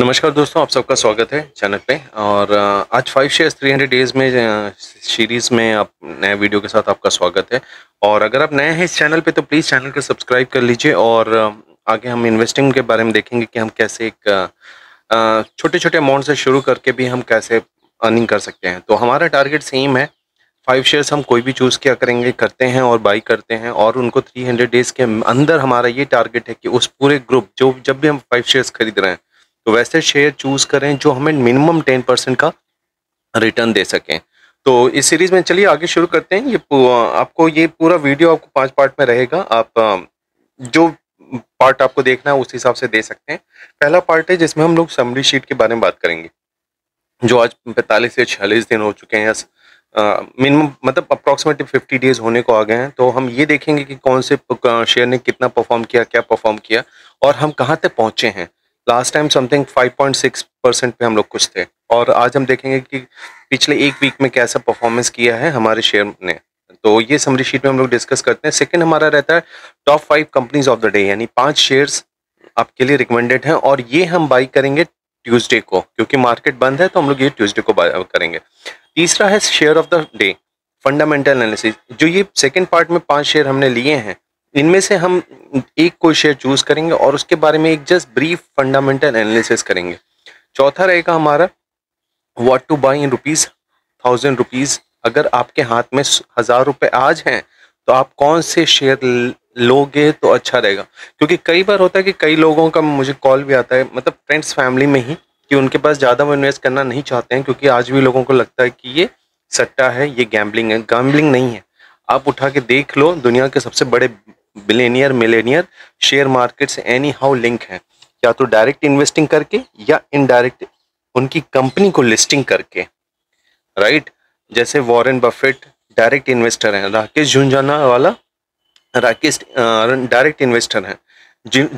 नमस्कार दोस्तों आप सबका स्वागत है चैनल पे और आज five shares three hundred days में सीरीज़ में आप नए वीडियो के साथ आपका स्वागत है और अगर आप नए हैं इस चैनल पे तो प्लीज़ चैनल को सब्सक्राइब कर लीजिए और आगे हम इन्वेस्टिंग के बारे में देखेंगे कि हम कैसे एक छोटे छोटे अमाउंट से शुरू करके भी हम कैसे अर्निंग कर सकते हैं तो हमारा टारगेट सेम है फाइव शेयर्स हम कोई भी चूज़ किया करेंगे करते हैं और बाई करते हैं और उनको थ्री हंड्रेड डेज़ के अंदर हमारा ये टारगेट है कि उस पूरे ग्रुप जो जब भी हम फाइव शेयर्स खरीद रहे हैं तो वैसे शेयर चूज़ करें जो हमें मिनिमम टेन परसेंट का रिटर्न दे सकें तो इस सीरीज़ में चलिए आगे शुरू करते हैं ये आपको ये पूरा वीडियो आपको पाँच पार्ट में रहेगा आप जो पार्ट आपको देखना है उस हिसाब से दे सकते हैं पहला पार्ट है जिसमें हम लोग समरी शीट के बारे में बात करेंगे जो आज पैंतालीस से छियालीस दिन हो चुके हैं मिनिमम मतलब अप्रॉक्सीमेटली फिफ्टी डेज होने को आ गए हैं तो हम ये देखेंगे कि कौन से शेयर ने कितना परफॉर्म किया क्या परफॉर्म किया और हम कहाँ तक पहुँचे हैं लास्ट टाइम समथिंग 5.6 परसेंट पे हम लोग कुछ थे और आज हम देखेंगे कि पिछले एक वीक में कैसा परफॉर्मेंस किया है हमारे शेयर ने तो ये समरी शीट में हम लोग डिस्कस करते हैं सेकंड हमारा रहता है top five companies of the day यानी पांच शेयर्स आपके लिए रिकमेंडेड हैं और ये हम बाई करेंगे ट्यूसडे को क्योंकि मार्केट बंद है तो हम लोग ये ट्यूज़डे को बाई करेंगे तीसरा है share of the day fundamental analysis जो ये सेकेंड पार्ट में पाँच शेयर हमने लिए हैं इनमें से हम एक कोई शेयर चूज करेंगे और उसके बारे में एक जस्ट ब्रीफ फंडामेंटल एनालिसिस करेंगे चौथा रहेगा हमारा what to buy in rupees thousand rupees अगर आपके हाथ में हज़ार रुपये आज हैं तो आप कौन से शेयर लोगे तो अच्छा रहेगा क्योंकि कई बार होता है कि कई लोगों का मुझे कॉल भी आता है मतलब फ्रेंड्स फैमिली में ही कि उनके पास ज़्यादा वो इन्वेस्ट करना नहीं चाहते हैं क्योंकि आज भी लोगों को लगता है कि ये सट्टा है ये गैम्बलिंग है गैम्बलिंग नहीं है आप उठा के देख लो दुनिया के सबसे बड़े बिलेनियर मिलेनियर शेयर मार्केट से एनी हाउ लिंक है या तो डायरेक्ट इन्वेस्टिंग करके या इनडायरेक्ट उनकी कंपनी को लिस्टिंग करके राइट जैसे वॉरेन बफेट डायरेक्ट इन्वेस्टर हैं राकेश झुंझाना वाला राकेश डायरेक्ट इन्वेस्टर हैं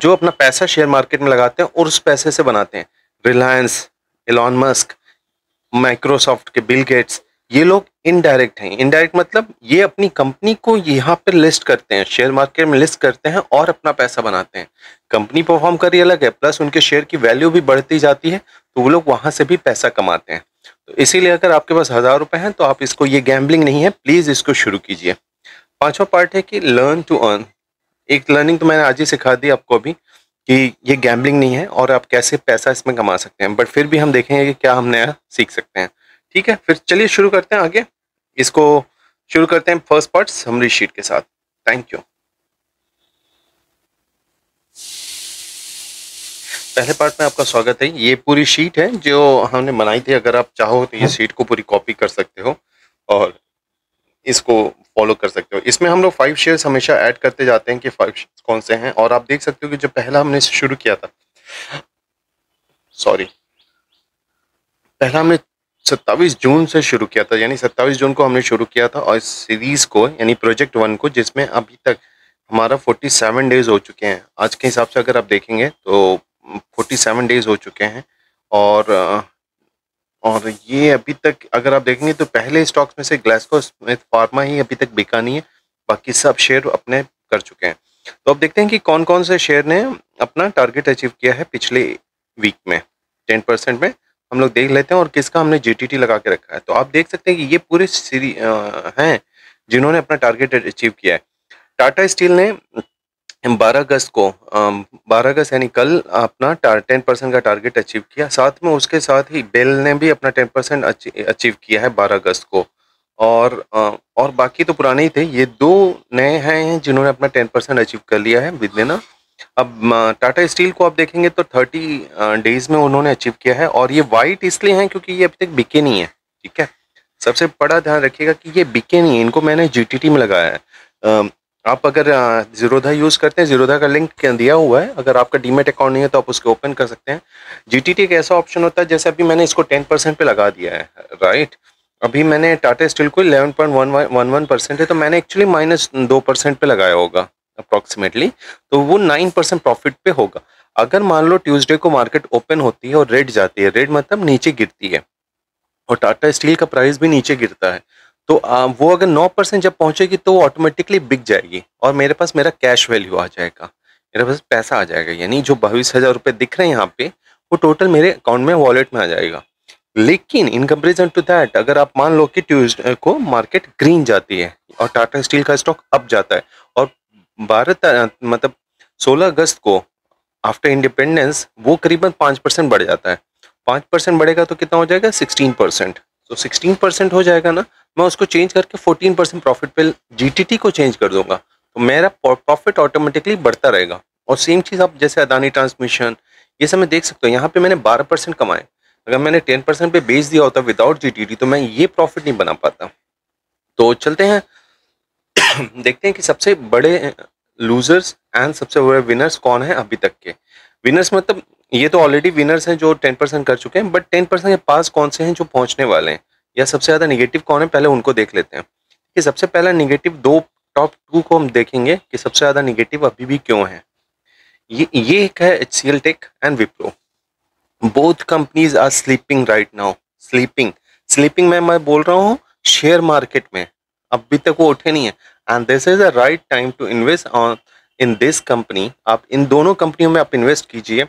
जो अपना पैसा शेयर मार्केट में लगाते हैं और उस पैसे से बनाते हैं रिलायंस एलॉन मस्क माइक्रोसॉफ्ट के बिल गेट्स ये लोग इनडायरेक्ट हैं इनडायरेक्ट मतलब ये अपनी कंपनी को यहाँ पर लिस्ट करते हैं शेयर मार्केट में लिस्ट करते हैं और अपना पैसा बनाते हैं कंपनी परफॉर्म कर रही अलग है प्लस उनके शेयर की वैल्यू भी बढ़ती जाती है तो वो लोग वहाँ से भी पैसा कमाते हैं तो इसीलिए अगर आपके पास हज़ार रुपये हैं तो आप इसको ये गैम्बलिंग नहीं है प्लीज़ इसको शुरू कीजिए पाँचवा पार्ट है कि लर्न टू अर्न एक लर्निंग तो मैंने आज ही सिखा दी आपको अभी कि ये गैम्बलिंग नहीं है और आप कैसे पैसा इसमें कमा सकते हैं बट फिर भी हम देखेंगे कि क्या हम नया सीख सकते हैं ठीक है फिर चलिए शुरू करते हैं आगे इसको शुरू करते हैं फर्स्ट पार्ट समरी शीट के साथ थैंक यू पहले पार्ट में आपका स्वागत है ये पूरी शीट है जो हमने बनाई थी अगर आप चाहो तो ये शीट को पूरी कॉपी कर सकते हो और इसको फॉलो कर सकते हो इसमें हम लोग फाइव शेयर्स हमेशा ऐड करते जाते हैं कि फाइव शेयर्स कौन से हैं और आप देख सकते हो कि जो पहला हमने शुरू किया था सॉरी पहला हमने सत्ताईस जून से शुरू किया था यानी सत्ताईस जून को हमने शुरू किया था और इस सीरीज़ को यानी प्रोजेक्ट वन को जिसमें अभी तक हमारा फोर्टी सेवन डेज हो चुके हैं आज के हिसाब से अगर आप देखेंगे तो फोर्टी सेवन डेज हो चुके हैं और और ये अभी तक अगर आप देखेंगे तो पहले स्टॉक्स में से ग्लास्को स्मिथ फार्मा ही अभी तक बिका नहीं है बाकी सब शेयर अपने कर चुके हैं तो अब देखते हैं कि कौन कौन से शेयर ने अपना टारगेट अचीव किया है पिछले वीक में टेन परसेंट में हम लोग देख लेते हैं और किसका हमने जी लगा के रखा है तो आप देख सकते हैं कि ये पूरे सीरी हैं जिन्होंने अपना टारगेट अचीव किया है टाटा स्टील ने 12 अगस्त को 12 अगस्त यानी कल अपना टेन परसेंट का टारगेट अचीव किया साथ में उसके साथ ही बेल ने भी अपना टेन परसेंट अचीव किया है 12 अगस्त को और और बाकी तो पुराने ही थे ये दो नए हैं जिन्होंने अपना टेन परसेंट अचीव कर लिया है विद इन अब टाटा स्टील को आप देखेंगे तो 30 डेज में उन्होंने अचीव किया है और ये वाइट इसलिए हैं क्योंकि ये अभी तक बिके नहीं है ठीक है सबसे बड़ा ध्यान रखिएगा कि ये बिके नहीं है इनको मैंने जी में लगाया है आप अगर जीरोधा यूज़ करते हैं जीरोधा का लिंक दिया हुआ है अगर आपका डीमेट अकाउंट नहीं है तो आप उसके ओपन कर सकते हैं टी एक ऐसा ऑप्शन होता है जैसे अभी मैंने इसको टेन परसेंट पर लगा दिया है राइट अभी मैंने टाटा स्टील को eleven point one one percent है तो मैंने एक्चुअली माइनस दो परसेंट पर लगाया होगा अप्रोक्सीमेटली तो वो नाइन परसेंट प्रॉफिट पे होगा अगर मान लो ट्यूसडे को मार्केट ओपन होती है और रेड जाती है रेड मतलब नीचे गिरती है और टाटा स्टील का प्राइस भी नीचे गिरता है तो वो अगर नौ परसेंट जब पहुंचेगी तो वो ऑटोमेटिकली बिक जाएगी और मेरे पास मेरा कैश वैल्यू आ जाएगा मेरे पास पैसा आ जाएगा यानी जो बाईस हज़ार रुपये दिख रहे हैं यहाँ पे वो टोटल मेरे अकाउंट में वॉलेट में आ जाएगा लेकिन इन कंपेरिजन टू दैट अगर आप मान लो कि ट्यूजडे को मार्केट ग्रीन जाती है और टाटा स्टील का स्टॉक अप जाता है और भारत मतलब 16 अगस्त को आफ्टर इंडिपेंडेंस वो करीबन पाँच परसेंट बढ़ जाता है पाँच परसेंट बढ़ेगा तो कितना हो जाएगा सिक्सटीन परसेंट तो सिक्सटीन परसेंट हो जाएगा ना मैं उसको चेंज करके फोर्टीन परसेंट प्रॉफिट पे जी को चेंज कर दूंगा तो मेरा प्रॉफिट ऑटोमेटिकली बढ़ता रहेगा और सेम चीज़ आप जैसे अदानी ट्रांसमिशन ये सब मैं देख सकता हूँ यहाँ पर मैंने बारह परसेंट कमाए अगर मैंने टेन परसेंट पे बेच दिया होता विदाउट जी तो मैं ये प्रॉफिट नहीं बना पाता तो चलते हैं देखते हैं कि सबसे बड़े लूजर्स एंड सबसे बड़े विनर्स कौन है अभी तक के विनर्स मतलब ये तो ऑलरेडी विनर्स हैं जो टेन परसेंट कर चुके हैं बट टेन परसेंट के पास कौन से हैं जो पहुंचने वाले हैं या सबसे ज़्यादा निगेटिव कौन है पहले उनको देख लेते हैं कि सबसे पहला निगेटिव दो टॉप टू को हम देखेंगे कि सबसे ज़्यादा निगेटिव अभी भी क्यों है ये ये एक है H C L tech and Wipro both companies are sleeping right now sleeping sleeping में मैं बोल रहा हूँ शेयर मार्केट में अभी तक वो उठे नहीं है and this is a right time to invest on in this company आप इन दोनों कंपनियों में आप इन्वेस्ट कीजिए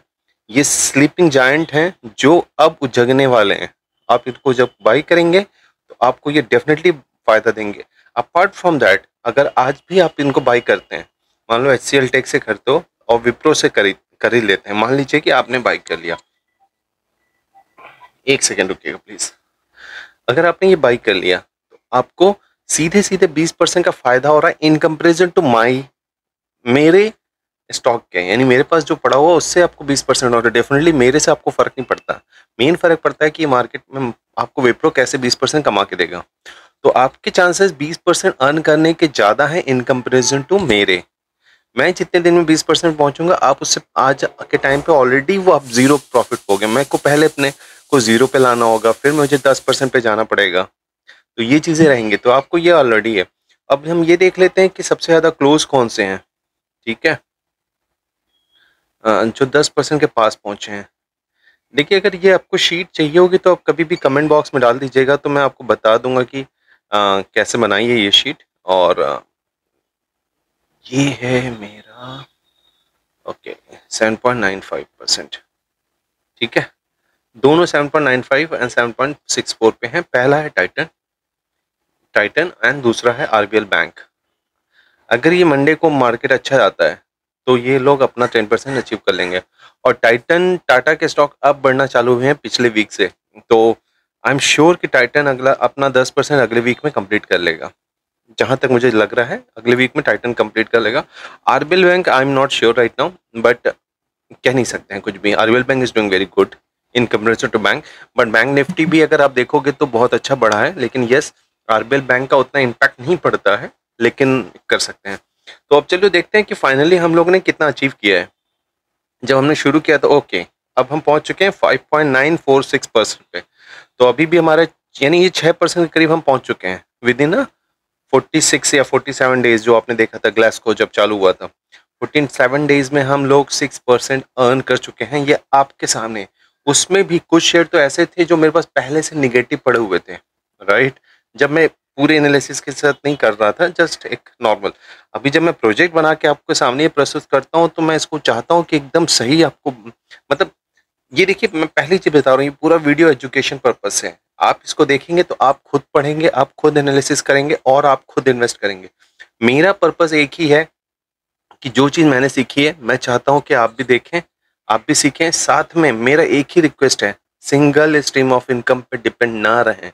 ये स्लीपिंग जाइंट हैं जो अब उजगने वाले हैं आप इनको जब बाई करेंगे तो आपको ये डेफिनेटली फ़ायदा देंगे अपार्ट फ्रॉम दैट अगर आज भी आप इनको बाई करते हैं मान लो एच सी एल टेक से खरीद दो और विप्रो से खरीद कर लेते हैं मान लीजिए कि आपने बाई कर लिया एक सेकेंड रुकिएगा प्लीज़ अगर आपने ये बाई कर लिया तो आपको सीधे सीधे 20 परसेंट का फायदा हो रहा है इन कंपेरिजन टू माई मेरे स्टॉक के यानी मेरे पास जो पड़ा हुआ उससे आपको 20 परसेंट हो रहा है डेफिनेटली मेरे से आपको फ़र्क नहीं पड़ता मेन फ़र्क पड़ता है कि मार्केट में आपको वेप्रो कैसे 20 परसेंट कमा के देगा तो आपके चांसेस 20 परसेंट अर्न करने के ज़्यादा हैं इन कंपेरिजन टू मेरे मैं जितने दिन में 20 परसेंट पहुँचूंगा आप उससे आज के टाइम पे ऑलरेडी वो आप ज़ीरो प्रॉफिट हो गए मैं को पहले अपने को ज़ीरो पे लाना होगा फिर मुझे 10 परसेंट पे जाना पड़ेगा तो ये चीज़ें रहेंगी तो आपको ये ऑलरेडी है अब हम ये देख लेते हैं कि सबसे ज़्यादा क्लोज कौन से हैं ठीक है जो दस परसेंट के पास पहुँचे हैं देखिए अगर ये आपको शीट चाहिए होगी तो आप कभी भी कमेंट बॉक्स में डाल दीजिएगा तो मैं आपको बता दूंगा कि आ, कैसे बनाई है ये शीट और आ, ये है मेरा okay seven point nine five percent ठीक है दोनों seven point nine five and seven point six four पे हैं पहला है टाइटन टाइटन एंड दूसरा है आरबीएल बैंक अगर ये मंडे को मार्केट अच्छा जाता है तो ये लोग अपना टेन परसेंट अचीव कर लेंगे और टाइटन टाटा के स्टॉक अब बढ़ना चालू हुए हैं पिछले वीक से तो आई एम श्योर कि टाइटन अगला अपना दस परसेंट अगले वीक में कंप्लीट कर लेगा जहाँ तक मुझे लग रहा है अगले वीक में टाइटन कंप्लीट कर लेगा RBL bank I am not sure right now but कह नहीं सकते हैं कुछ भी RBL bank is doing very good in comparison to bank but bank Nifty भी अगर आप देखोगे तो बहुत अच्छा बढ़ा है लेकिन येस yes, आरबीएल बैंक का उतना इम्पैक्ट नहीं पड़ता है लेकिन कर सकते हैं तो अब चलिए देखते हैं कि फाइनली हम लोगों ने कितना अचीव किया है जब हमने शुरू किया तो ओके अब हम पहुंच चुके हैं 5.946 परसेंट पे तो अभी भी हमारे यानी ये छः परसेंट के करीब हम पहुंच चुके हैं विद इन फोर्टी सिक्स या फोर्टी सेवन डेज जो आपने देखा था ग्लास को जब चालू हुआ था फोर्टी सेवन डेज में हम लोग सिक्स परसेंट अर्न कर चुके हैं ये आपके सामने उसमें भी कुछ शेयर तो ऐसे थे जो मेरे पास पहले से निगेटिव पड़े हुए थे राइट right? जब मैं पूरे एनालिसिस के साथ नहीं कर रहा था जस्ट एक नॉर्मल अभी जब मैं प्रोजेक्ट बना के आपके सामने प्रस्तुत करता हूँ तो मैं इसको चाहता हूँ कि एकदम सही आपको मतलब ये देखिए मैं पहली चीज़ बता रहा हूँ ये पूरा वीडियो एजुकेशन पर्पज से है आप इसको देखेंगे तो आप खुद पढ़ेंगे आप खुद एनालिसिस करेंगे और आप खुद इन्वेस्ट करेंगे मेरा पर्पज़ एक ही है कि जो चीज़ मैंने सीखी है मैं चाहता हूँ कि आप भी देखें आप भी सीखें साथ में मेरा एक ही रिक्वेस्ट है सिंगल स्ट्रीम ऑफ इनकम पे डिपेंड ना रहें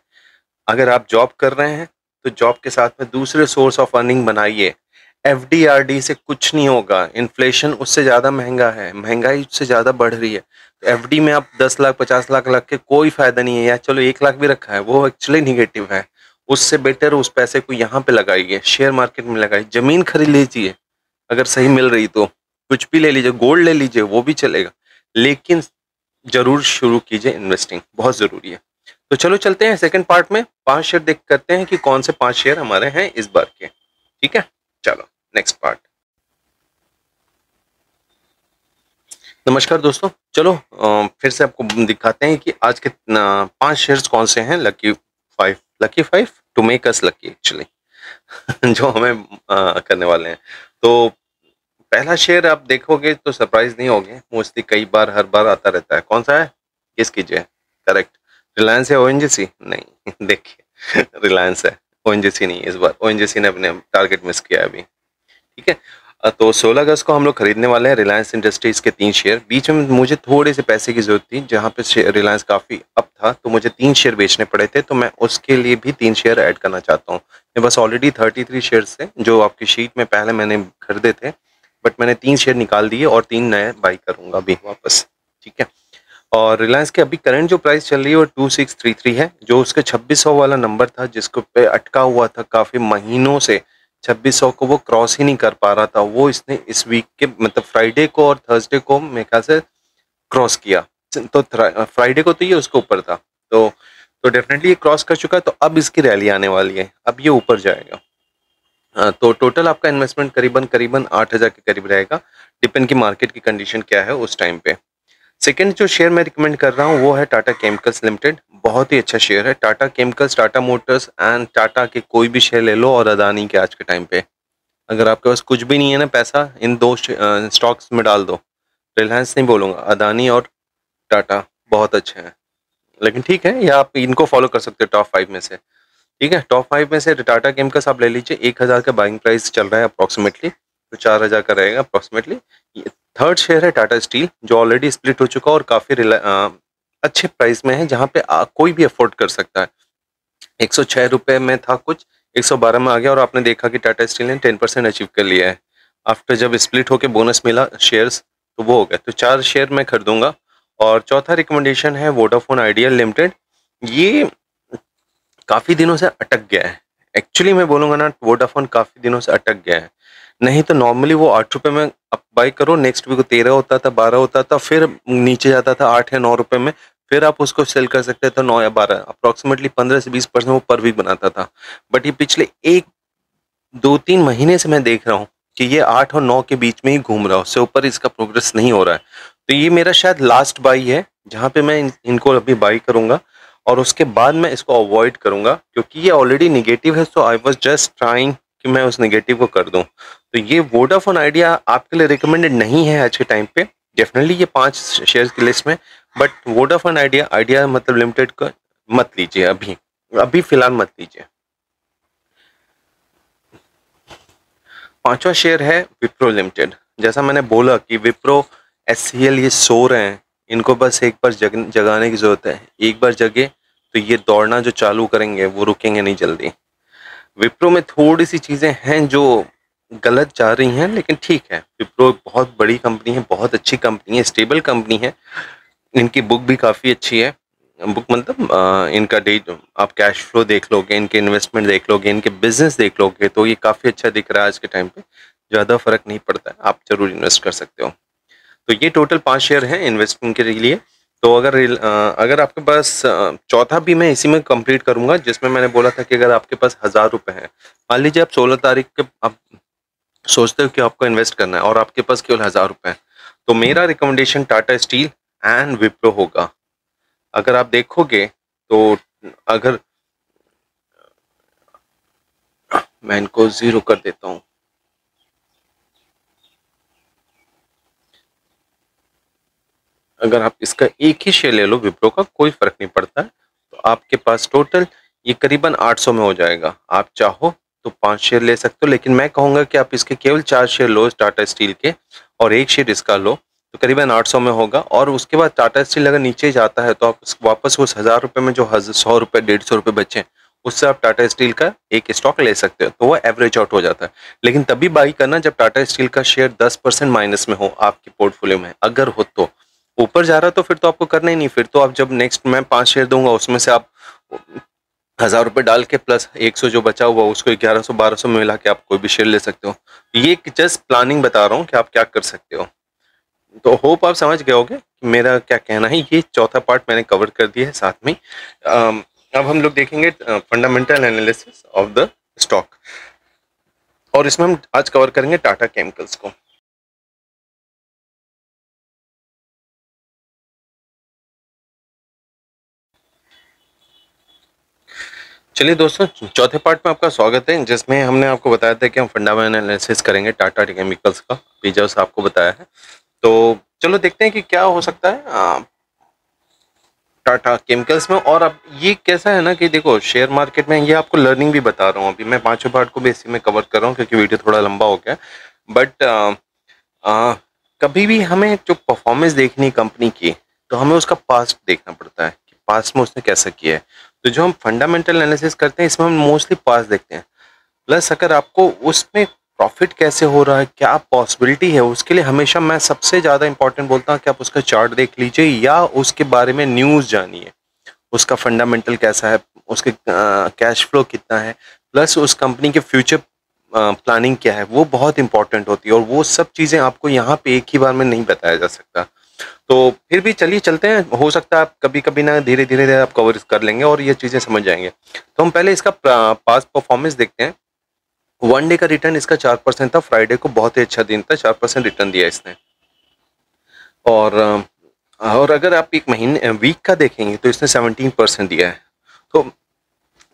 अगर आप जॉब कर रहे हैं तो जॉब के साथ में दूसरे सोर्स ऑफ अर्निंग बनाइए एफ से कुछ नहीं होगा इन्फ्लेशन उससे ज़्यादा महंगा है महंगाई उससे ज़्यादा बढ़ रही है तो एफ में आप दस लाख पचास लाख लग के कोई फ़ायदा नहीं है या चलो एक लाख भी रखा है वो एक्चुअली निगेटिव है उससे बेटर उस पैसे को यहाँ पे लगाइए शेयर मार्केट में लगाइए ज़मीन खरीद लीजिए अगर सही मिल रही तो कुछ भी ले लीजिए गोल्ड ले लीजिए वो भी चलेगा लेकिन ज़रूर शुरू कीजिए इन्वेस्टिंग बहुत ज़रूरी है तो चलो चलते हैं सेकंड पार्ट में पांच शेयर देख करते हैं कि कौन से पांच शेयर हमारे हैं इस बार के ठीक है चलो नेक्स्ट पार्ट नमस्कार दोस्तों चलो फिर से आपको दिखाते हैं कि आज के पांच शेयर्स कौन से हैं lucky five lucky five to make us lucky actually जो हमें आ, करने वाले हैं तो पहला शेयर आप देखोगे तो सरप्राइज नहीं होगे मोस्टली कई बार हर बार आता रहता है कौन सा है किस कीजिए करेक्ट रिलायंस है ओ नहीं देखिए रिलायंस है ओ नहीं इस बार ओ ने अपने टारगेट मिस किया अभी ठीक है तो 16 अगस्त को हम लोग खरीदने वाले हैं रिलायंस इंडस्ट्रीज के तीन शेयर बीच में मुझे थोड़े से पैसे की जरूरत थी जहाँ पे रिलायंस काफ़ी अप था तो मुझे तीन शेयर बेचने पड़े थे तो मैं उसके लिए भी तीन शेयर ऐड करना चाहता हूँ मैं बस ऑलरेडी 33 शेयर थे जो आपकी शीट में पहले मैंने खरीदे थे बट मैंने तीन शेयर निकाल दिए और तीन नए बाई करूँगा अभी वापस ठीक है और रिलायंस के अभी करंट जो प्राइस चल रही है वो टू सिक्स थ्री थ्री है जो उसका छब्बीस सौ वाला नंबर था जिसको पे अटका हुआ था काफ़ी महीनों से छब्बीस सौ को वो क्रॉस ही नहीं कर पा रहा था वो इसने इस वीक के मतलब फ्राइडे को और थर्सडे को मेरे ख्याल से क्रॉस किया तो फ्राइडे को तो ये उसके ऊपर था तो तो डेफिनेटली ये क्रॉस कर चुका है तो अब इसकी रैली आने वाली है अब ये ऊपर जाएगा तो टोटल आपका इन्वेस्टमेंट करीबन करीबन आठ हज़ार के करीब रहेगा डिपेंड की मार्केट की कंडीशन क्या है उस टाइम पे सेकेंड जो शेयर मैं रिकमेंड कर रहा हूँ वो है टाटा केमिकल्स लिमिटेड बहुत ही अच्छा शेयर है Tata chemicals Tata motors and Tata के कोई भी शेयर ले लो और अदानी के आज के टाइम पे अगर आपके पास कुछ भी नहीं है ना पैसा इन दो स्टॉक्स में डाल दो रिलायंस नहीं बोलूँगा अदानी और टाटा बहुत अच्छे हैं लेकिन ठीक है या आप इनको फॉलो कर सकते हो टॉप फाइव में से ठीक है टॉप फाइव में से टाटा केमिकल्स आप ले लीजिए एक हज़ार का बाइंग प्राइस चल रहा है अप्रॉक्सीमेटली तो चार हज़ार का रहेगा अप्रॉक्सीमेटली थर्ड शेयर है टाटा स्टील जो ऑलरेडी स्प्लिट हो चुका है और काफ़ी अच्छे प्राइस में है जहाँ पे आ, कोई भी अफोर्ड कर सकता है एक सौ छः रुपये में था कुछ एक सौ बारह में आ गया और आपने देखा कि टाटा स्टील ने टेन परसेंट अचीव कर लिया है आफ्टर जब स्प्लिट होकर बोनस मिला शेयर्स तो वो हो गया तो चार शेयर मैं खरीदूंगा और चौथा रिकमेंडेशन है वोडाफोन आइडिया लिमिटेड ये काफ़ी दिनों से अटक गया है एक्चुअली मैं बोलूँगा ना वोडाफोन काफ़ी दिनों से अटक गया है नहीं तो नॉर्मली वो आठ रुपये में आप बाई करो नेक्स्ट वीक तेरह होता था बारह होता था फिर नीचे जाता था आठ या नौ रुपये में फिर आप उसको सेल कर सकते थे नौ या बारह अप्रॉक्सीमेटली पंद्रह से बीस परसेंट वो पर वीक बनाता था बट ये पिछले एक दो तीन महीने से मैं देख रहा हूँ कि ये आठ और नौ के बीच में ही घूम रहा है उससे ऊपर इसका प्रोग्रेस नहीं हो रहा है तो ये मेरा शायद लास्ट बाई है जहाँ पे मैं इन, इनको अभी बाई करूँगा और उसके बाद मैं इसको अवॉइड करूँगा क्योंकि ये ऑलरेडी निगेटिव है so I was just trying कि मैं उस नेगेटिव को कर दूं तो ये वोडाफोन आइडिया आपके लिए रिकमेंडेड नहीं है आज के टाइम पे डेफिनेटली ये पांच शेयर्स की लिस्ट में बट वोडाफोन आइडिया आइडिया मतलब लिमिटेड का मत लीजिए अभी अभी फिलहाल मत लीजिए पांचवा शेयर है विप्रो लिमिटेड जैसा मैंने बोला कि विप्रो एस ये सो रहे हैं इनको बस एक बार जग जगाने की ज़रूरत है एक बार जगे तो ये दौड़ना जो चालू करेंगे वो रुकेंगे नहीं जल्दी विप्रो में थोड़ी सी चीज़ें हैं जो गलत जा रही हैं लेकिन ठीक है विप्रो बहुत बड़ी कंपनी है बहुत अच्छी कंपनी है स्टेबल कंपनी है इनकी बुक भी काफ़ी अच्छी है बुक मतलब इनका डेट आप कैश फ्लो देख लोगे इनके इन्वेस्टमेंट देख लोगे इनके बिजनेस देख लोगे तो ये काफ़ी अच्छा दिख रहा है आज के टाइम पे ज़्यादा फ़र्क नहीं पड़ता है आप ज़रूर इन्वेस्ट कर सकते हो तो ये टोटल पाँच शेयर हैं इन्वेस्टमेंट के लिए तो अगर अगर आपके पास चौथा भी मैं इसी में कंप्लीट करूँगा जिसमें मैंने बोला था कि अगर आपके पास हज़ार रुपये हैं मान लीजिए आप सोलह तारीख के आप सोचते हो कि आपको इन्वेस्ट करना है और आपके पास केवल हज़ार रुपये हैं तो मेरा recommendation Tata steel and Wipro होगा अगर आप देखोगे तो अगर मैं इनको ज़ीरो कर देता हूँ अगर आप इसका एक ही शेयर ले लो विप्रो का कोई फ़र्क नहीं पड़ता है तो आपके पास टोटल ये करीबन 800 में हो जाएगा आप चाहो तो पाँच शेयर ले सकते हो लेकिन मैं कहूँगा कि आप इसके केवल चार शेयर लो टाटा स्टील के और एक शेयर इसका लो तो करीबन 800 में होगा और उसके बाद टाटा स्टील अगर नीचे जाता है तो आप वापस उस हज़ार रुपये में जो हज़ार सौ रुपये डेढ़ सौ रुपये बचे उससे आप टाटा स्टील का एक स्टॉक ले सकते हो तो वह एवरेज आउट हो जाता है लेकिन तभी बाई करना जब टाटा स्टील का शेयर दस परसेंट माइनस में हो आपके पोर्टफोलियो में अगर हो तो ऊपर जा रहा तो फिर तो आपको करना ही नहीं फिर तो आप जब नेक्स्ट मैं पाँच शेयर दूंगा उसमें से आप हज़ार रुपये डाल के प्लस एक सौ जो बचा हुआ उसको ग्यारह सौ बारह सौ में मिला के आप कोई भी शेयर ले सकते हो ये जस्ट प्लानिंग बता रहा हूँ कि आप क्या कर सकते हो तो होप आप समझ गए होगे कि मेरा क्या कहना है ये चौथा पार्ट मैंने कवर कर दिया है साथ में अब हम लोग देखेंगे fundamental analysis of the stock और इसमें हम आज कवर करेंगे टाटा केमिकल्स को चलिए दोस्तों चौथे पार्ट में आपका स्वागत है जिसमें हमने आपको बताया था कि हम फंडामेंटल एनालिसिस करेंगे टाटा केमिकल्स का पीजर्स आपको बताया है तो चलो देखते हैं कि क्या हो सकता है टाटा केमिकल्स में और अब ये कैसा है ना कि देखो शेयर मार्केट में ये आपको लर्निंग भी बता रहा हूँ अभी मैं पाँचों पार्ट को भी इसी में कवर कर रहा हूँ क्योंकि वीडियो थोड़ा लंबा हो गया बट आ, आ, कभी भी हमें जो परफॉर्मेंस देखनी कंपनी की तो हमें उसका पास्ट देखना पड़ता है कि पास्ट में उसने कैसा किया है तो जो हम फंडामेंटल एनालिसिस करते हैं इसमें हम मोस्टली पास देखते हैं प्लस अगर आपको उसमें प्रॉफिट कैसे हो रहा है क्या पॉसिबिलिटी है उसके लिए हमेशा मैं सबसे ज़्यादा इंपॉर्टेंट बोलता हूँ कि आप उसका चार्ट देख लीजिए या उसके बारे में न्यूज़ जानिए उसका फंडामेंटल कैसा है उसके कैश फ्लो कितना है प्लस उस कंपनी के फ्यूचर प्लानिंग क्या है वो बहुत इंपॉर्टेंट होती है और वो सब चीज़ें आपको यहाँ पे एक ही बार में नहीं बताया जा सकता तो फिर भी चलिए चलते हैं हो सकता है आप कभी कभी ना धीरे धीरे धीरे आप कवर कर लेंगे और ये चीज़ें समझ जाएंगे तो हम पहले इसका पास परफॉर्मेंस देखते हैं वन डे का रिटर्न इसका चार परसेंट था फ्राइडे को बहुत ही अच्छा दिन था चार परसेंट रिटर्न दिया इसने और और अगर आप एक महीने वीक का देखेंगे तो इसने सेवनटीन परसेंट दिया है तो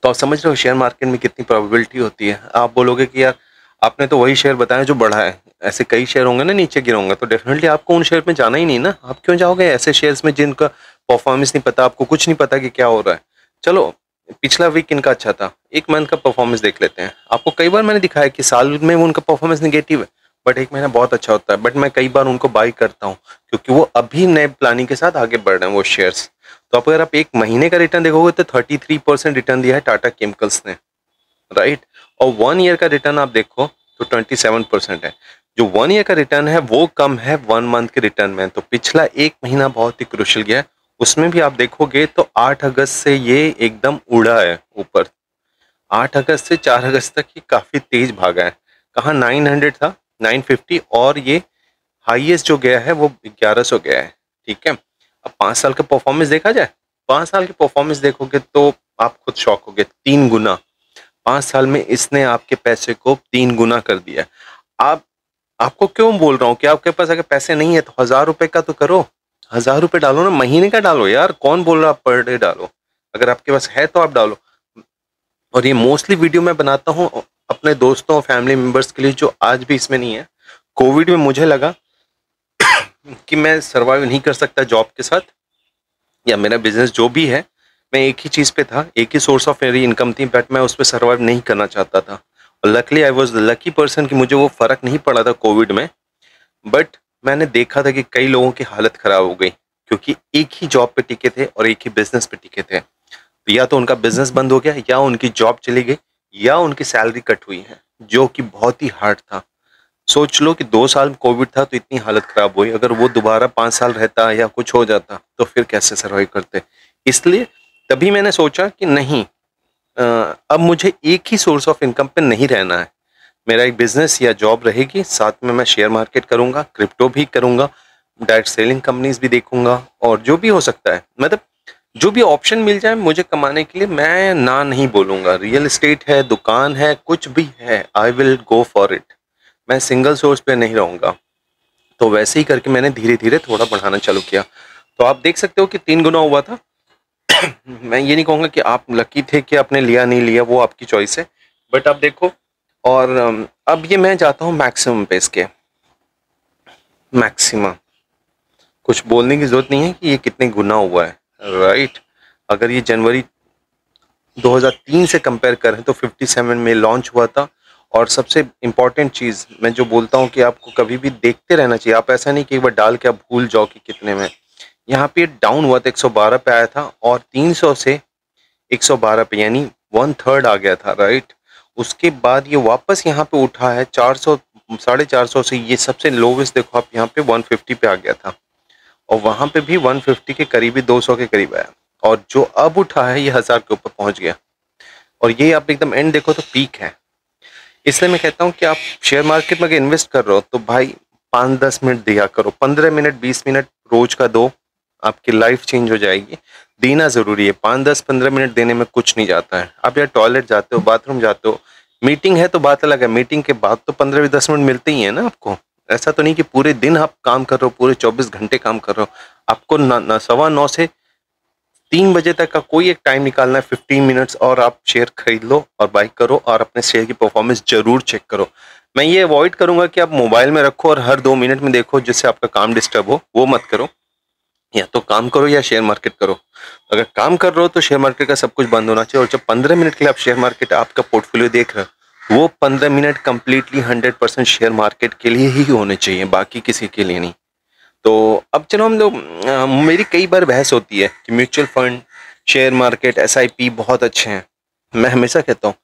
तो आप समझ रहे हो शेयर मार्केट में कितनी प्रोबेबिलिटी होती है आप बोलोगे कि यार आपने तो वही शेयर बताया जो बढ़ा है ऐसे कई शेयर होंगे ना नीचे गिरोंगे तो डेफिनेटली आपको उन शेयर में जाना ही नहीं ना आप क्यों जाओगे ऐसे शेयर्स में जिनका परफॉर्मेंस नहीं पता आपको कुछ नहीं पता कि क्या हो रहा है चलो पिछला वीक इनका अच्छा था एक मंथ का परफॉर्मेंस देख लेते हैं आपको कई बार मैंने दिखाया कि साल में उनका परफॉर्मेंस निगेटिव है बट एक महीना बहुत अच्छा होता है बट मैं कई बार उनको बाई करता हूँ क्योंकि वो अभी नए प्लानिंग के साथ आगे बढ़ रहे हैं वो शेयर्स तो आप अगर आप एक महीने का रिटर्न देखोगे तो थर्टी थ्री परसेंट रिटर्न दिया है टाटा केमिकल्स ने राइट और वन ईयर का रिटर्न आप देखो तो ट्वेंटी सेवन परसेंट है जो वन ईयर का रिटर्न है वो कम है वन मंथ के रिटर्न में तो पिछला एक महीना बहुत ही क्रुशल गया है उसमें भी आप देखोगे तो आठ अगस्त से ये एकदम उड़ा है ऊपर आठ अगस्त से चार अगस्त तक ये काफ़ी तेज भागा है कहा नाइन हंड्रेड था नाइन फिफ्टी और ये हाईएस्ट जो गया है वो ग्यारह सौ गया है ठीक है अब पांच साल का परफॉर्मेंस देखा जाए पांच साल की परफॉर्मेंस देखोगे तो आप खुद शौक गए तीन गुना पांच साल में इसने आपके पैसे को तीन गुना कर दिया आप आपको क्यों बोल रहा हूँ कि आपके पास अगर पैसे नहीं है तो हजार रुपए का तो करो हजार रुपये डालो ना महीने का डालो यार कौन बोल रहा आप पर डे डालो अगर आपके पास है तो आप डालो और ये मोस्टली वीडियो मैं बनाता हूँ अपने दोस्तों और फैमिली मेम्बर्स के लिए जो आज भी इसमें नहीं है कोविड में मुझे लगा कि मैं सर्वाइव नहीं कर सकता जॉब के साथ या मेरा बिजनेस जो भी है मैं एक ही चीज़ पे था एक ही सोर्स ऑफ मेरी इनकम थी बट मैं उस पर सर्वाइव नहीं करना चाहता था luckily I was the lucky person कि मुझे वो फ़र्क नहीं पड़ा था कोविड में बट मैंने देखा था कि कई लोगों की हालत ख़राब हो गई क्योंकि एक ही जॉब पे टिके थे और एक ही बिजनेस पे टिके थे तो या तो उनका बिजनेस बंद हो गया या उनकी जॉब चली गई या उनकी सैलरी कट हुई है जो कि बहुत ही हार्ड था सोच लो कि दो साल कोविड था तो इतनी हालत ख़राब हुई अगर वो दोबारा पाँच साल रहता या कुछ हो जाता तो फिर कैसे सर्वाइव करते इसलिए तभी मैंने सोचा कि नहीं अब मुझे एक ही सोर्स ऑफ इनकम पे नहीं रहना है मेरा एक बिजनेस या जॉब रहेगी साथ में मैं शेयर मार्केट करूँगा क्रिप्टो भी करूँगा डायरेक्ट सेलिंग कंपनीज भी देखूंगा और जो भी हो सकता है मतलब जो भी ऑप्शन मिल जाए मुझे कमाने के लिए मैं ना नहीं बोलूँगा रियल इस्टेट है दुकान है कुछ भी है I will go for it मैं सिंगल सोर्स पे नहीं रहूँगा तो वैसे ही करके मैंने धीरे धीरे थोड़ा बढ़ाना चालू किया तो आप देख सकते हो कि तीन गुना हुआ था मैं ये नहीं कहूँगा कि आप लकी थे कि आपने लिया नहीं लिया वो आपकी चॉइस है बट आप देखो और um, अब ये मैं जाता हूँ मैक्सिमम पे इसके मैक्सिमा कुछ बोलने की ज़रूरत नहीं है कि ये कितने गुना हुआ है राइट अगर ये जनवरी 2003 से कंपेयर करें तो 57 में लॉन्च हुआ था और सबसे इम्पॉर्टेंट चीज़ मैं जो बोलता हूँ कि आपको कभी भी देखते रहना चाहिए आप ऐसा नहीं कि एक बार डाल के आप भूल जाओ कि कितने में यहाँ पे डाउन हुआ था 112 पे आया था और 300 से 112 पे यानी वन थर्ड आ गया था राइट उसके बाद ये वापस यहाँ पे उठा है 400 साढ़े चार सौ से ये सबसे लोवेस्ट देखो आप यहाँ पे 150 पे आ गया था और वहाँ पे भी 150 के करीबी 200 के करीब आया और जो अब उठा है ये हज़ार के ऊपर पहुँच गया और ये आप एकदम एंड देखो तो पीक है इसलिए मैं कहता हूँ कि आप शेयर मार्केट में अगर इन्वेस्ट कर रहे हो तो भाई पाँच दस मिनट दिया करो पंद्रह मिनट बीस मिनट रोज का दो आपकी लाइफ चेंज हो जाएगी देना ज़रूरी है पाँच दस पंद्रह मिनट देने में कुछ नहीं जाता है आप यार टॉयलेट जाते हो बाथरूम जाते हो मीटिंग है तो बात अलग है मीटिंग के बाद तो पंद्रह दस मिनट मिलते ही है ना आपको ऐसा तो नहीं कि पूरे दिन आप काम कर रहे हो पूरे चौबीस घंटे काम कर रहे हो आपको ना, ना सवा नौ से तीन बजे तक का कोई एक टाइम निकालना है फिफ्टीन मिनट्स और आप शेयर खरीद लो और बाइक करो और अपने शेयर की परफॉर्मेंस जरूर चेक करो मैं ये अवॉइड करूंगा कि आप मोबाइल में रखो और हर दो मिनट में देखो जिससे आपका काम डिस्टर्ब हो वो मत करो या तो काम करो या शेयर मार्केट करो अगर काम कर रहे हो तो शेयर मार्केट का सब कुछ बंद होना चाहिए और जब पंद्रह मिनट के लिए आप शेयर मार्केट आपका पोर्टफोलियो देख रहे हो वो पंद्रह minute completely hundred percent share market के लिए ही होने चाहिए बाकी किसी के लिए नहीं तो अब चलो हम लोग मेरी कई बार बहस होती है कि म्यूचुअल फंड शेयर मार्केट एस बहुत अच्छे हैं मैं हमेशा कहता हूँ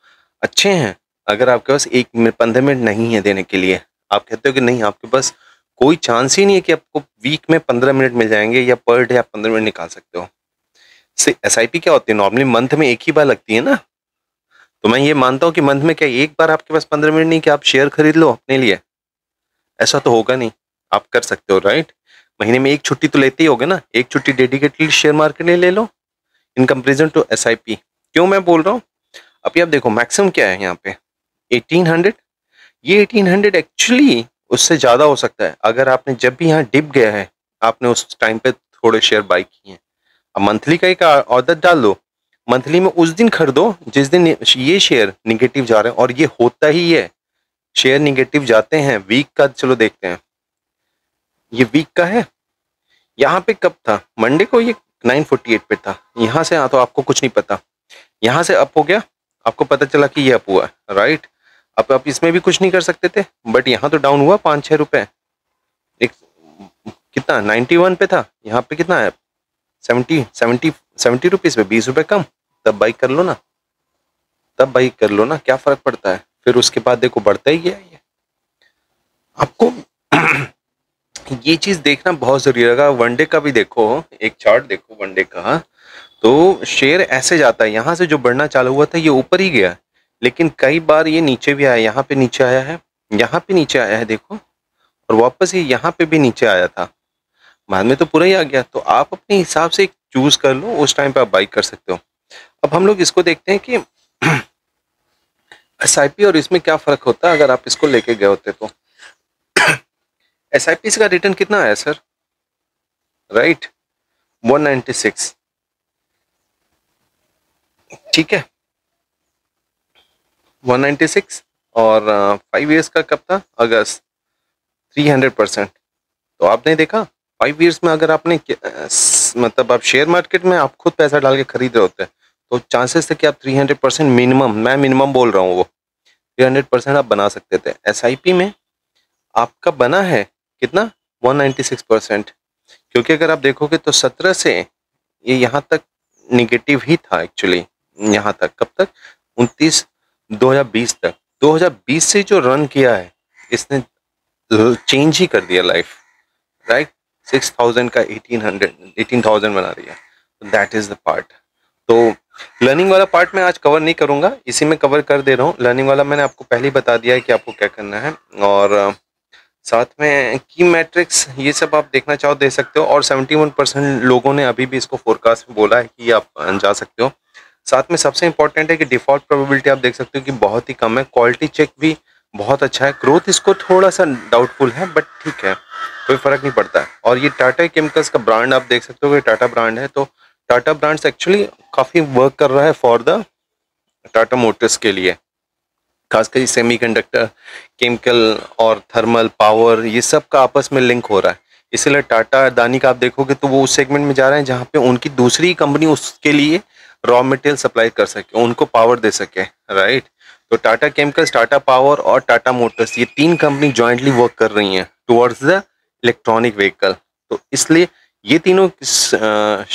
अच्छे हैं अगर आपके पास एक पंद्रह मिनट नहीं है देने के लिए आप कहते हो कि नहीं आपके पास कोई चांस ही नहीं है कि आपको वीक में पंद्रह मिनट मिल जाएंगे या पर डे आप पंद्रह मिनट निकाल सकते हो से एस क्या होती है नॉर्मली मंथ में एक ही बार लगती है ना तो मैं ये मानता हूँ कि मंथ में क्या एक बार आपके पास पंद्रह मिनट नहीं कि आप शेयर खरीद लो अपने लिए ऐसा तो होगा नहीं आप कर सकते हो राइट महीने में एक छुट्टी तो लेते ही होगे ना एक छुट्टी डेडिकेटेड शेयर मार्केट में ले लो in comparison to S I P क्यों मैं बोल रहा हूँ अभी आप देखो मैक्सिमम क्या है यहाँ पे एटीन हंड्रेड ये एटीन हंड्रेड एक्चुअली उससे ज़्यादा हो सकता है अगर आपने जब भी यहाँ डिप गया है आपने उस टाइम पे थोड़े शेयर बाई किए हैं अब मंथली का एक आदत डाल दो मंथली में उस दिन खरीदो जिस दिन ये शेयर निगेटिव जा रहे हैं और ये होता ही है शेयर निगेटिव जाते हैं वीक का चलो देखते हैं ये वीक का है यहाँ पे कब था मंडे को ये 948 पे था यहाँ से आ हाँ तो आपको कुछ नहीं पता यहाँ से अप हो गया आपको पता चला कि ये अप हुआ है राइट अब आप इसमें भी कुछ नहीं कर सकते थे बट यहाँ तो डाउन हुआ पाँच छः रुपये एक कितना नाइन्टी वन पे था यहाँ पे कितना है सेवेंटी सेवेंटी सेवेंटी रुपीज़ पे बीस रुपये कम तब बाइक कर लो ना तब बाइक कर लो ना क्या फ़र्क पड़ता है फिर उसके बाद देखो बढ़ता ही है ये आपको ये चीज़ देखना बहुत ज़रूरी लगा वनडे का भी देखो एक चार्ट देखो वनडे का तो शेयर ऐसे जाता है यहाँ से जो बढ़ना चालू हुआ था ये ऊपर ही गया लेकिन कई बार ये नीचे भी आया यहाँ पे नीचे आया है यहाँ पे नीचे आया है देखो और वापस ये यहाँ पे भी नीचे आया था बाद में तो पूरा ही आ गया तो आप अपने हिसाब से चूज कर लो उस टाइम पे आप बाई कर सकते हो अब हम लोग इसको देखते हैं कि एस और इसमें क्या फ़र्क होता है अगर आप इसको लेके गए होते तो एस आई पी इसका रिटर्न कितना आया सर राइट वन सिक्स ठीक है 196 और फाइव ईयर्स का कब था अगस्त 300 परसेंट तो आपने देखा फाइव ईयर्स में अगर आपने मतलब आप शेयर मार्केट में आप खुद पैसा डाल के खरीद रहे होते हैं तो चांसेस थे कि आप 300 परसेंट मिनिमम मैं मिनिमम बोल रहा हूँ वो 300 परसेंट आप बना सकते थे एस में आपका बना है कितना 196 परसेंट क्योंकि अगर आप देखोगे तो 17 से ये यहाँ तक निगेटिव ही था एक्चुअली यहाँ तक कब तक उनतीस 2020 तक 2020 से जो रन किया है इसने चेंज ही कर दिया लाइफ राइट सिक्स थाउजेंड का एटीन हंड्रेड एटीन थाउजेंड बना दिया दैट इज़ द पार्ट तो लर्निंग वाला पार्ट मैं आज कवर नहीं करूँगा इसी में कवर कर दे रहा हूँ लर्निंग वाला मैंने आपको पहले ही बता दिया है कि आपको क्या करना है और साथ में की मैट्रिक्स ये सब आप देखना चाहो दे सकते हो और सेवेंटी वन परसेंट लोगों ने अभी भी इसको फोरकास्ट में बोला है कि आप जा सकते हो साथ में सबसे इंपॉर्टेंट है कि डिफॉल्ट प्रोबेबिलिटी आप देख सकते हो कि बहुत ही कम है क्वालिटी चेक भी बहुत अच्छा है ग्रोथ इसको थोड़ा सा डाउटफुल है बट ठीक है कोई फ़र्क नहीं पड़ता है और ये टाटा केमिकल्स का ब्रांड आप देख सकते हो कि टाटा ब्रांड है तो टाटा ब्रांड्स एक्चुअली काफ़ी वर्क कर रहा है फॉर द टाटा मोटर्स के लिए खासकर सेमी कंडक्टर केमिकल और थर्मल पावर ये सब का आपस में लिंक हो रहा है इसलिए टाटा दानी का आप देखोगे तो वो उस सेगमेंट में जा रहे हैं जहाँ पे उनकी दूसरी कंपनी उसके लिए रॉ मटेरियल सप्लाई कर सके उनको पावर दे सके राइट तो टाटा केमिकल्स टाटा पावर और टाटा मोटर्स ये तीन कंपनी ज्वाइंटली वर्क कर रही हैं टुवर्ड्स द इलेक्ट्रॉनिक व्हीकल तो इसलिए ये तीनों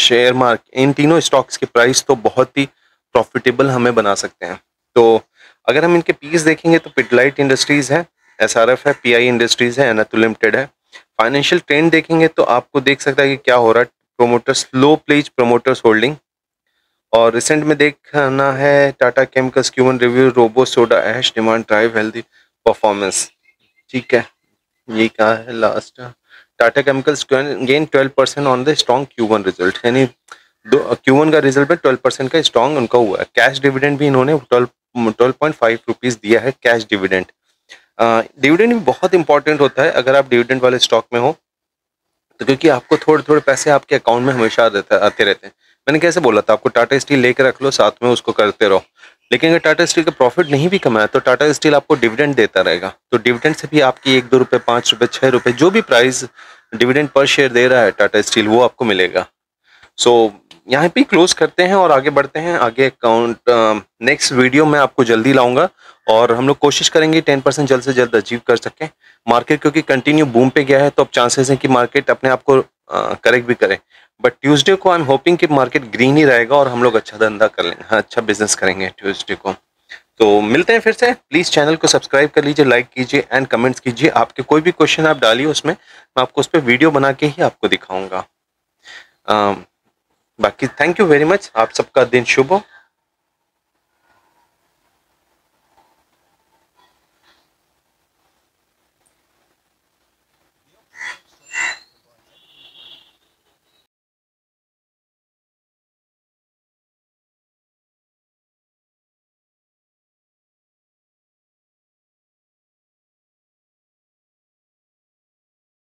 शेयर मार्केट इन तीनों स्टॉक्स के प्राइस तो बहुत ही प्रॉफिटेबल हमें बना सकते हैं तो अगर हम इनके पीस देखेंगे तो पिटलाइट इंडस्ट्रीज़ है एस है पी इंडस्ट्रीज़ है एनातु लिमिटेड है फाइनेंशियल ट्रेंड देखेंगे तो आपको देख सकता है कि क्या हो रहा है promoters low pledge promoters holding और रिसेंट में देखना है टाटा केमिकल्स क्यूमन review robust soda ash demand drive healthy performance ठीक है ये कहा है last Tata chemicals gain 12 percent on the strong Q one result यानी दो क्यू वन का रिजल्ट में 12 परसेंट का स्ट्रॉन्ग उनका हुआ है कैश डिविडेंड भी इन्होंने 12 ट्वेल्व पॉइंट फाइव रुपीज़ दिया है कैश डिविडेंड डिविडेंड भी बहुत इंपॉर्टेंट होता है अगर आप डिविडेंड वाले स्टॉक में हो तो क्योंकि आपको थोड़े थोड़े पैसे आपके अकाउंट में हमेशा आते रहते हैं मैंने कैसे बोला था आपको टाटा स्टील लेके रख लो साथ में उसको करते रहो लेकिन अगर टाटा स्टील का प्रॉफिट नहीं भी कमाया तो टाटा स्टील आपको डिविडेंड देता रहेगा तो डिविडेंड से भी आपकी एक दो रुपये पाँच रुपये छः रुपये जो भी प्राइस डिविडेंड पर शेयर दे रहा है टाटा स्टील वो आपको मिलेगा सो so, यहाँ पे क्लोज करते हैं और आगे बढ़ते हैं आगे अकाउंट नेक्स्ट वीडियो मैं आपको जल्दी लाऊंगा और हम लोग कोशिश करेंगे टेन परसेंट जल्द से जल्द अचीव कर सकें मार्केट क्योंकि कंटिन्यू बूम पे गया है तो अब चांसेस हैं कि मार्केट अपने आप को करेक्ट भी करें बट ट्यूसडे को आई एम होपिंग कि मार्केट ग्रीन ही रहेगा और हम लोग अच्छा धंधा कर लेंगे हाँ अच्छा बिजनेस करेंगे ट्यूसडे को तो मिलते हैं फिर से प्लीज़ चैनल को सब्सक्राइब कर लीजिए लाइक कीजिए एंड कमेंट्स कीजिए आपके कोई भी क्वेश्चन आप डालिए उसमें मैं आपको उस पर वीडियो बना के ही आपको दिखाऊंगा बाकी थैंक यू वेरी मच आप सबका दिन शुभ हो